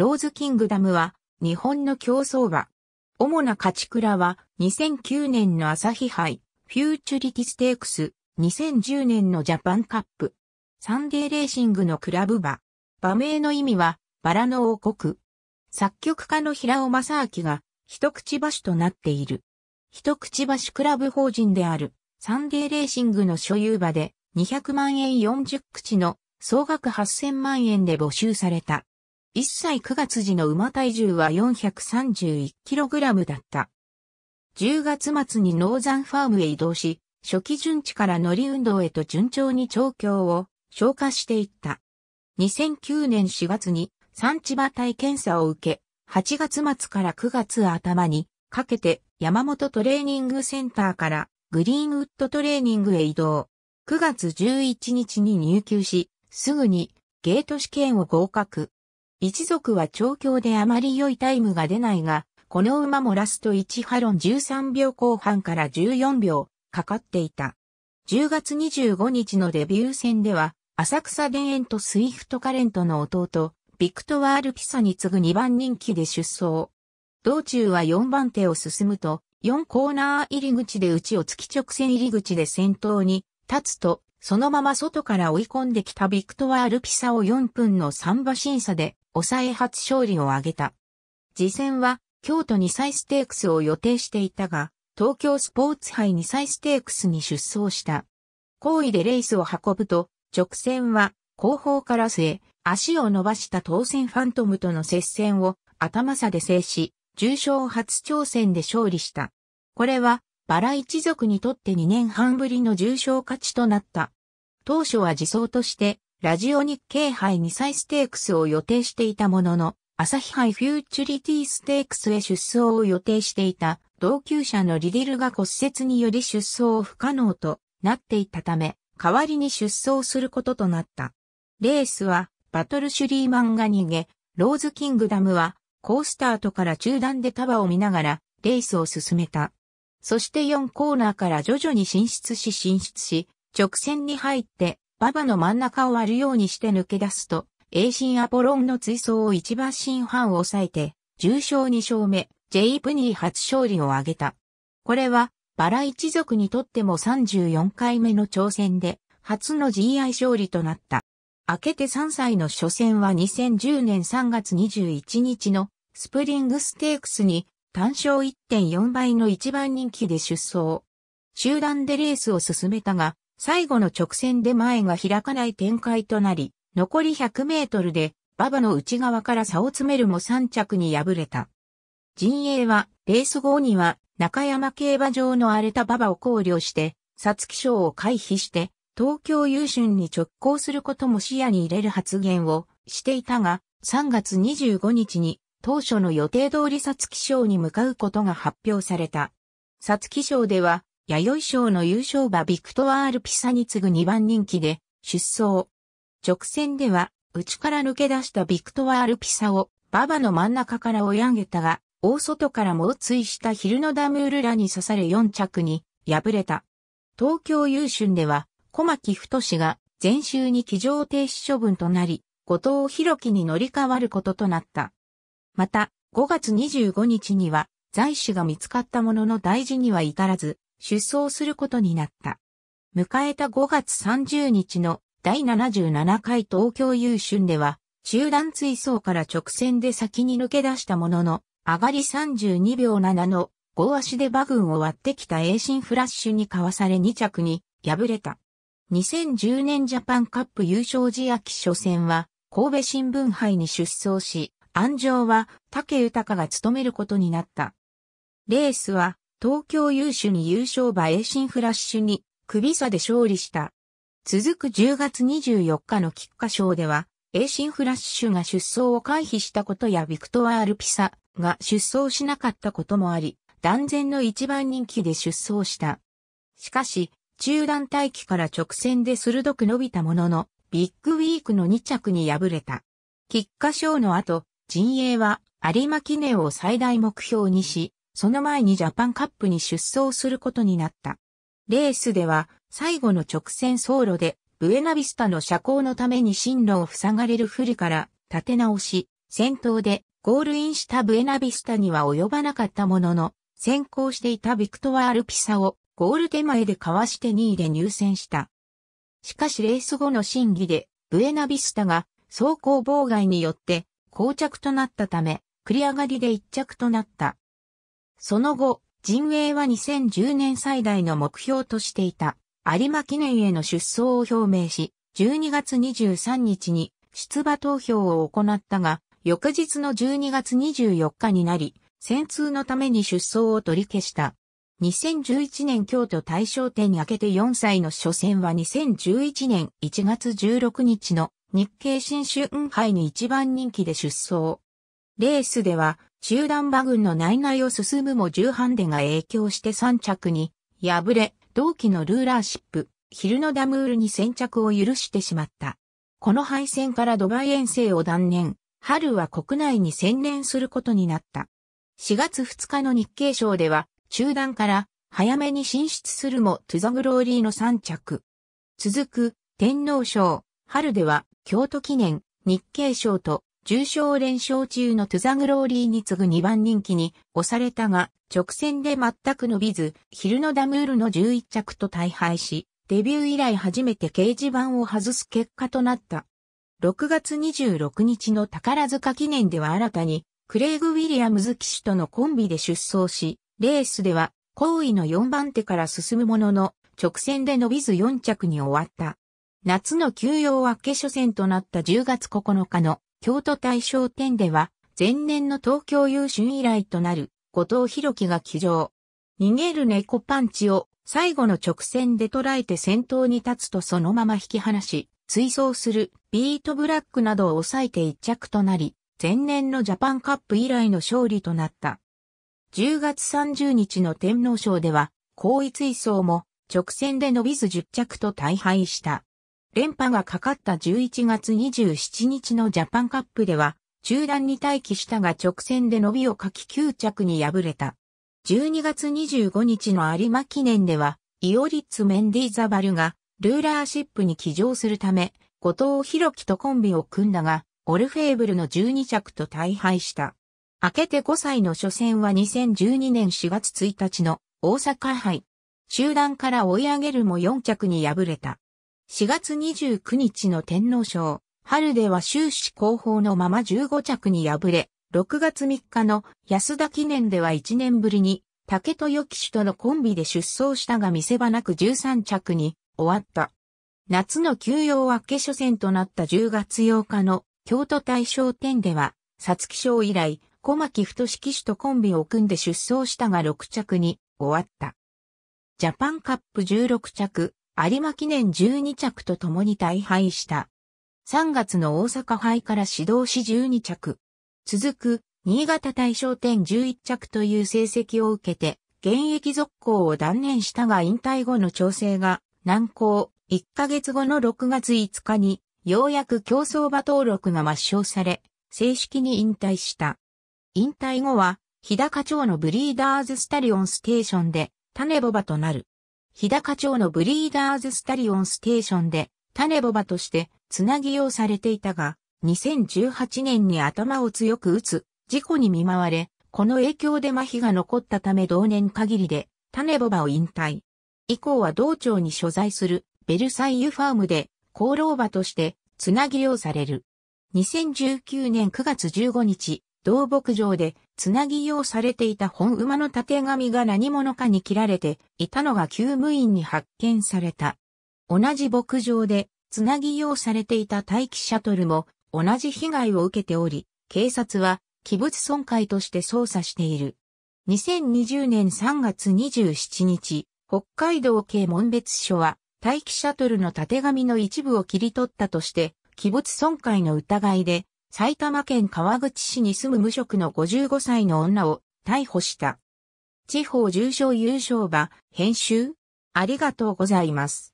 ローズキングダムは、日本の競争馬。主な勝ち倉は、2009年の朝日杯、フューチュリティステークス、2010年のジャパンカップ、サンデーレーシングのクラブ馬。馬名の意味は、バラの王国。作曲家の平尾正明が、一口橋となっている。一口橋クラブ法人である、サンデーレーシングの所有馬で、200万円40口の総額8000万円で募集された。1歳9月時の馬体重は 431kg だった。10月末にノーザンファームへ移動し、初期順地から乗り運動へと順調に調教を消化していった。2009年4月に産地馬体検査を受け、8月末から9月頭にかけて山本トレーニングセンターからグリーンウッドトレーニングへ移動。9月11日に入級し、すぐにゲート試験を合格。一族は調教であまり良いタイムが出ないが、この馬もラスト1ハロン13秒後半から14秒かかっていた。10月25日のデビュー戦では、浅草田園とスイフトカレントの弟、ビクトワール・ピサに次ぐ2番人気で出走。道中は4番手を進むと、4コーナー入り口で内を突き直線入り口で先頭に立つと、そのまま外から追い込んできたビクトワ・ールピサを4分の3馬審査で抑え初勝利を挙げた。次戦は京都2歳ステークスを予定していたが、東京スポーツ杯2歳ステークスに出走した。好位でレースを運ぶと、直線は後方から据え、足を伸ばした当選ファントムとの接戦を頭差で制し、重賞初挑戦で勝利した。これはバラ一族にとって2年半ぶりの重賞勝ちとなった。当初は自走として、ラジオ日経杯2歳ステークスを予定していたものの、朝日杯フューチュリティステークスへ出走を予定していた同級者のリディルが骨折により出走不可能となっていたため、代わりに出走することとなった。レースはバトルシュリーマンが逃げ、ローズキングダムは、ースタートから中断で束を見ながら、レースを進めた。そして4コーナーから徐々に進出し進出し、直線に入って、馬場の真ん中を割るようにして抜け出すと、英進アポロンの追走を一番新半を抑えて、重賞2勝目、J プニー初勝利を挙げた。これは、バラ一族にとっても34回目の挑戦で、初の GI 勝利となった。明けて3歳の初戦は2010年3月21日のスプリングステークスに単勝1.4倍の一番人気で出走。集団でレースを進めたが、最後の直線で前が開かない展開となり、残り100メートルで、馬場の内側から差を詰めるも3着に敗れた。陣営は、レース後には、中山競馬場の荒れた馬場を考慮して、皐月賞を回避して、東京優春に直行することも視野に入れる発言をしていたが、3月25日に当初の予定通り皐月賞に向かうことが発表された。皐月賞では、弥生賞の優勝馬ビクトワール・ピサに次ぐ2番人気で、出走。直線では、内から抜け出したビクトワール・ピサを、馬場の真ん中から追い上げたが、大外から猛追したヒルノダムールらに刺され4着に、敗れた。東京優春では、小牧太が、前週に騎乗停止処分となり、後藤弘樹に乗り換わることとなった。また、5月25日には、在死が見つかったものの大事には至らず、出走することになった。迎えた5月30日の第77回東京優春では、中断追走から直線で先に抜け出したものの、上がり32秒7の5足で馬群を割ってきた栄進フラッシュにかわされ2着に敗れた。2010年ジャパンカップ優勝時秋初戦は、神戸新聞杯に出走し、安城は竹豊が務めることになった。レースは東京優秀に優勝馬栄進フラッシュに首差で勝利した。続く10月24日の菊花賞では、栄進フラッシュが出走を回避したことやビクトワールピサが出走しなかったこともあり、断然の一番人気で出走した。しかし、中段待機から直線で鋭く伸びたものの、ビッグウィークの2着に敗れた。菊花賞の後、陣営は有馬記念を最大目標にし、その前にジャパンカップに出走することになった。レースでは最後の直線走路でブエナビスタの車高のために進路を塞がれる不利から立て直し、先頭でゴールインしたブエナビスタには及ばなかったものの、先行していたビクトワールピサをゴール手前でかわして2位で入選した。しかしレース後の審議でブエナビスタが走行妨害によって膠着となったため、繰り上がりで一着となった。その後、陣営は2010年最大の目標としていた有馬記念への出走を表明し、12月23日に出馬投票を行ったが、翌日の12月24日になり、戦通のために出走を取り消した。2011年京都大賞典に明けて4歳の初戦は2011年1月16日の日系新春杯に一番人気で出走。レースでは、中段馬群の内々を進むも重ハンデが影響して3着に、敗れ、同期のルーラーシップ、ヒルノダムールに先着を許してしまった。この敗戦からドバイ遠征を断念、春は国内に専念することになった。4月2日の日系賞では、中段から早めに進出するもトゥザグローリーの3着。続く天皇賞、春では京都記念、日経賞と重賞連勝中のトゥザグローリーに次ぐ2番人気に押されたが、直線で全く伸びず、ヒルノダムールの11着と大敗し、デビュー以来初めて掲示板を外す結果となった。6月26日の宝塚記念では新たに、クレイグ・ウィリアムズ騎手とのコンビで出走し、レースでは、後位の4番手から進むものの、直線で伸びず4着に終わった。夏の休養明け初戦となった10月9日の京都大賞典では、前年の東京優秀以来となる後藤博樹が騎乗。逃げる猫パンチを最後の直線で捉えて先頭に立つとそのまま引き離し、追走するビートブラックなどを抑えて一着となり、前年のジャパンカップ以来の勝利となった。10月30日の天皇賞では、後位追走も直線で伸びず10着と大敗した。連覇がかかった11月27日のジャパンカップでは、中断に待機したが直線で伸びをかき9着に敗れた。12月25日の有馬記念では、イオリッツ・メンディザバルが、ルーラーシップに騎乗するため、後藤博樹とコンビを組んだが、オルフェーブルの12着と大敗した。明けて5歳の初戦は2012年4月1日の大阪杯。中段から追い上げるも4着に敗れた。4月29日の天皇賞、春では終始後方のまま15着に敗れ、6月3日の安田記念では1年ぶりに竹豊騎手とのコンビで出走したが見せ場なく13着に終わった。夏の休養明け初戦となった10月8日の京都大賞展では、皐月賞以来、小牧太志騎手とコンビを組んで出走したが6着に終わった。ジャパンカップ16着、有馬記念12着と共に大敗した。3月の大阪杯から指導し12着。続く、新潟大賞典11着という成績を受けて、現役続行を断念したが引退後の調整が難航。1ヶ月後の6月5日に、ようやく競争馬登録が抹消され、正式に引退した。引退後は、日高町のブリーダーズスタリオンステーションで、種ボバとなる。日高町のブリーダーズスタリオンステーションで種ボバとしてつなぎうされていたが、2018年に頭を強く打つ事故に見舞われ、この影響で麻痺が残ったため同年限りで種ボバを引退。以降は道庁に所在するベルサイユファームで功労馬としてつなぎうされる。2019年9月15日、同牧場でつなぎ用されていた本馬の縦紙が何者かに切られていたのが救務員に発見された。同じ牧場で、つなぎ用されていた待機シャトルも同じ被害を受けており、警察は器物損壊として捜査している。2020年3月27日、北海道警門別署は、待機シャトルの縦紙の一部を切り取ったとして、器物損壊の疑いで、埼玉県川口市に住む無職の55歳の女を逮捕した。地方重賞優勝馬、編集ありがとうございます。